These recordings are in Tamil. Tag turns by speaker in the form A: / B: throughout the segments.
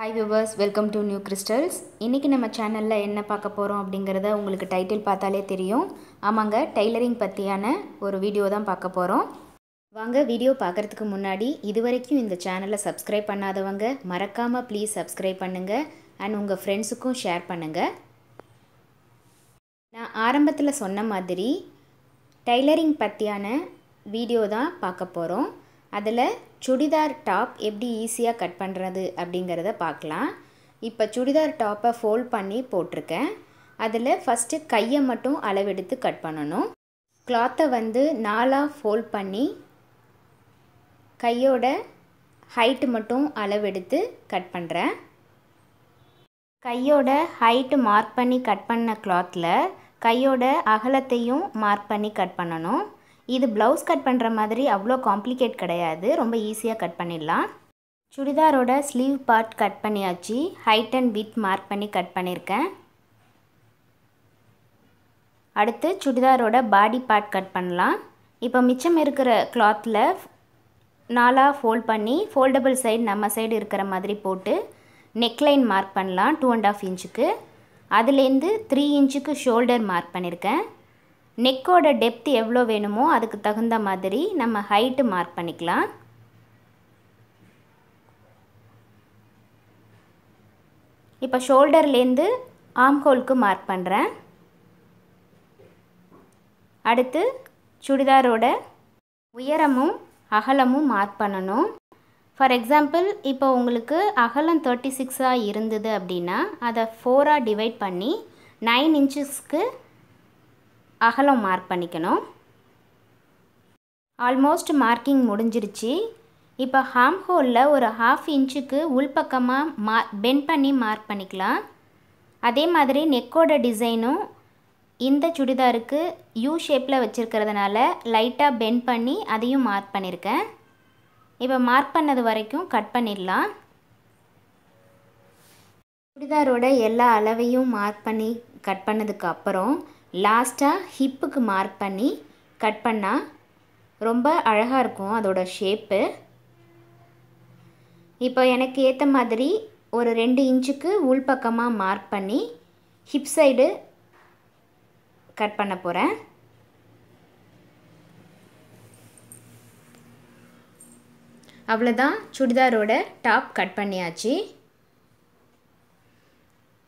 A: hi viewers welcome to New Crystals இன்றைக்கி நம்ம சேனலில் என்ன பார்க்க போகிறோம் அப்படிங்கிறத உங்களுக்கு டைட்டில் பார்த்தாலே தெரியும் ஆமாங்க டெய்லரிங் பற்றியான ஒரு வீடியோ தான் பார்க்க போகிறோம் வாங்க வீடியோ பார்க்குறதுக்கு முன்னாடி இது வரைக்கும் இந்த சேனலை சப்ஸ்கிரைப் பண்ணாதவங்க மறக்காமல் ப்ளீஸ் சப்ஸ்கிரைப் பண்ணுங்கள் அண்ட் உங்கள் ஃப்ரெண்ட்ஸுக்கும் ஷேர் பண்ணுங்கள் நான் ஆரம்பத்தில் சொன்ன மாதிரி டைலரிங் பற்றியான வீடியோ தான் பார்க்க போகிறோம் அதில் சுடிதார் டாப் எப்படி ஈஸியாக கட் பண்ணுறது அப்படிங்கிறத பார்க்கலாம் இப்போ சுடிதார் டாப்பை ஃபோல்ட் பண்ணி போட்டிருக்கேன் அதில் ஃபஸ்ட்டு கையை மட்டும் அளவெடுத்து கட் பண்ணணும் கிளாத்தை வந்து நாலாக ஃபோல்ட் பண்ணி கையோட ஹைட்டு மட்டும் அளவெடுத்து கட் பண்ணுறேன் கையோட ஹைட்டு மார்க் பண்ணி கட் பண்ண கிளாத்தில் கையோட அகலத்தையும் மார்க் பண்ணி கட் பண்ணணும் இது ப்ளவுஸ் கட் பண்ணுற மாதிரி அவ்வளோ காம்ப்ளிகேட் கிடையாது ரொம்ப ஈஸியாக கட் பண்ணிடலாம் சுடிதாரோட ஸ்லீவ் பார்ட் கட் பண்ணியாச்சு ஹைட் அண்ட் வித் மார்க் பண்ணி கட் பண்ணியிருக்கேன் அடுத்து சுடிதாரோட பாடி பார்ட் கட் பண்ணலாம் இப்போ மிச்சம் இருக்கிற கிளாத்தில் நாலாக ஃபோல்ட் பண்ணி ஃபோல்டபுள் சைடு நம்ம சைடு இருக்கிற மாதிரி போட்டு நெக்லைன் மார்க் பண்ணலாம் டூ அண்ட் ஆஃப் இன்ச்சுக்கு அதுலேருந்து த்ரீ இன்ச்சுக்கு ஷோல்டர் மார்க் பண்ணியிருக்கேன் நெக்கோட டெப்த் எவ்வளோ வேணுமோ அதுக்கு தகுந்த மாதிரி நம்ம ஹைட்டு மார்க் பண்ணிக்கலாம் இப்போ ஷோல்டர்லேருந்து ஆம்ஹோலுக்கு மார்க் பண்ணுறேன் அடுத்து சுடிதாரோட உயரமும் அகலமும் மார்க் பண்ணணும் ஃபார் எக்ஸாம்பிள் இப்போ உங்களுக்கு அகலம் தேர்ட்டி சிக்ஸாக இருந்தது அப்படின்னா அதை ஃபோராக டிவைட் பண்ணி நைன் இன்ச்சஸ்க்கு அகலம் மார்க் பண்ணிக்கணும் ஆல்மோஸ்ட் மார்க்கிங் முடிஞ்சிருச்சு இப்போ ஹாம் ஹோலில் ஒரு ஹாஃப் இன்ச்சுக்கு உள்பக்கமாக மா பென் பண்ணி மார்க் பண்ணிக்கலாம் அதே மாதிரி நெக்கோட டிசைனும் இந்த சுடிதாருக்கு யூ ஷேப்பில் வச்சுருக்கிறதுனால லைட்டாக பென் பண்ணி அதையும் மார்க் பண்ணியிருக்கேன் இப்போ மார்க் பண்ணது வரைக்கும் கட் பண்ணிடலாம் சுடிதாரோட எல்லா அளவையும் மார்க் பண்ணி கட் பண்ணதுக்கு அப்புறம் லாஸ்ட்டாக ஹிப்புக்கு மார்க் பண்ணி கட் பண்ணால் ரொம்ப அழகாக இருக்கும் அதோட ஷேப்பு இப்போ எனக்கு ஏற்ற மாதிரி ஒரு ரெண்டு இன்ச்சுக்கு உள் பக்கமாக மார்க் பண்ணி ஹிப் சைடு கட் பண்ண போகிறேன் அவ்வளோதான் சுடிதாரோட டாப் கட் பண்ணியாச்சு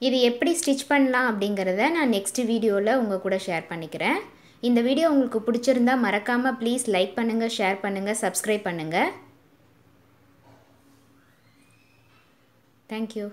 A: இது எப்படி ஸ்டிச் பண்ணலாம் அப்படிங்கிறத நான் நெக்ஸ்ட் வீடியோவில் உங்கள் கூட ஷேர் பண்ணிக்கிறேன் இந்த வீடியோ உங்களுக்கு பிடிச்சிருந்தா மறக்காமல் ப்ளீஸ் லைக் பண்ணுங்கள் ஷேர் பண்ணுங்கள் சப்ஸ்கிரைப் பண்ணுங்கள் தேங்க்யூ